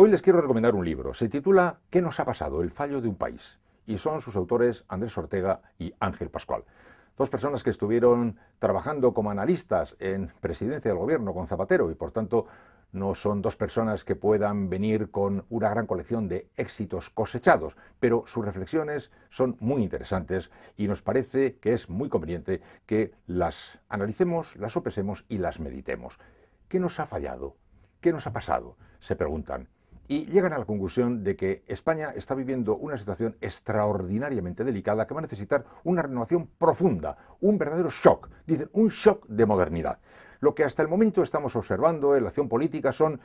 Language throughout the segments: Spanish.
Hoy les quiero recomendar un libro. Se titula ¿Qué nos ha pasado? El fallo de un país. Y son sus autores Andrés Ortega y Ángel Pascual. Dos personas que estuvieron trabajando como analistas en presidencia del gobierno con Zapatero y por tanto no son dos personas que puedan venir con una gran colección de éxitos cosechados, pero sus reflexiones son muy interesantes y nos parece que es muy conveniente que las analicemos, las sopesemos y las meditemos. ¿Qué nos ha fallado? ¿Qué nos ha pasado? Se preguntan y llegan a la conclusión de que España está viviendo una situación extraordinariamente delicada que va a necesitar una renovación profunda, un verdadero shock, dicen, un shock de modernidad. Lo que hasta el momento estamos observando en la acción política son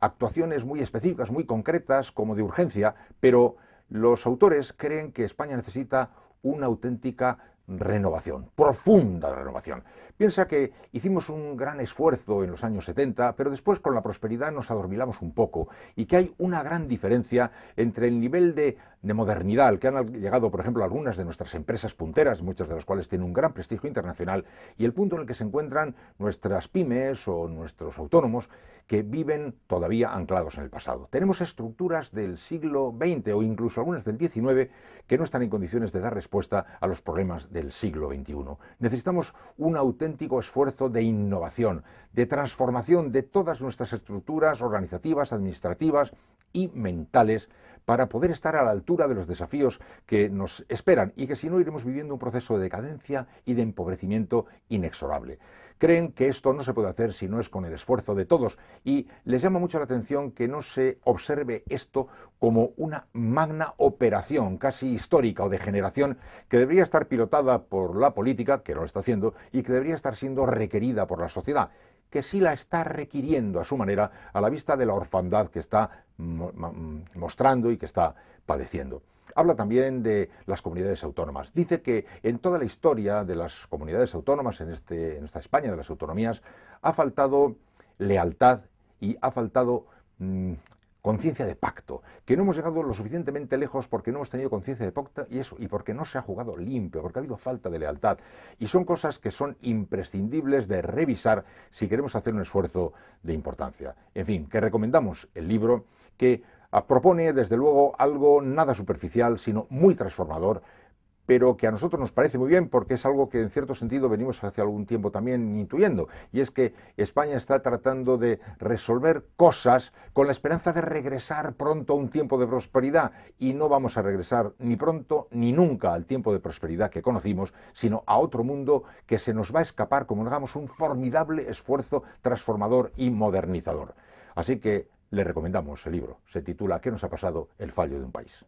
actuaciones muy específicas, muy concretas, como de urgencia, pero los autores creen que España necesita una auténtica renovación, profunda renovación. Piensa que hicimos un gran esfuerzo en los años 70, pero después con la prosperidad nos adormilamos un poco y que hay una gran diferencia entre el nivel de de modernidad al que han llegado, por ejemplo, algunas de nuestras empresas punteras, muchas de las cuales tienen un gran prestigio internacional, y el punto en el que se encuentran nuestras pymes o nuestros autónomos que viven todavía anclados en el pasado. Tenemos estructuras del siglo XX o incluso algunas del XIX que no están en condiciones de dar respuesta a los problemas del siglo XXI. Necesitamos un auténtico esfuerzo de innovación, de transformación de todas nuestras estructuras organizativas, administrativas y mentales para poder estar a la altura de los desafíos que nos esperan y que si no iremos viviendo un proceso de decadencia y de empobrecimiento inexorable. Creen que esto no se puede hacer si no es con el esfuerzo de todos y les llama mucho la atención que no se observe esto como una magna operación casi histórica o de generación que debería estar pilotada por la política, que no lo está haciendo, y que debería estar siendo requerida por la sociedad que sí la está requiriendo a su manera a la vista de la orfandad que está mostrando y que está padeciendo. Habla también de las comunidades autónomas. Dice que en toda la historia de las comunidades autónomas, en, este, esta España de las autonomías, ha faltado lealtad y ha faltado mm, conciencia de pacto, que no hemos llegado lo suficientemente lejos porque no hemos tenido conciencia de pacto y eso, y porque no se ha jugado limpio, porque ha habido falta de lealtad. Y son cosas que son imprescindibles de revisar si queremos hacer un esfuerzo de importancia. En fin, que recomendamos el libro que propone, desde luego, algo nada superficial, sino muy transformador pero que a nosotros nos parece muy bien porque es algo que en cierto sentido venimos hace algún tiempo también intuyendo, y es que España está tratando de resolver cosas con la esperanza de regresar pronto a un tiempo de prosperidad, y no vamos a regresar ni pronto ni nunca al tiempo de prosperidad que conocimos, sino a otro mundo que se nos va a escapar como hagamos un formidable esfuerzo transformador y modernizador. Así que le recomendamos el libro. Se titula ¿Qué nos ha pasado el fallo de un país?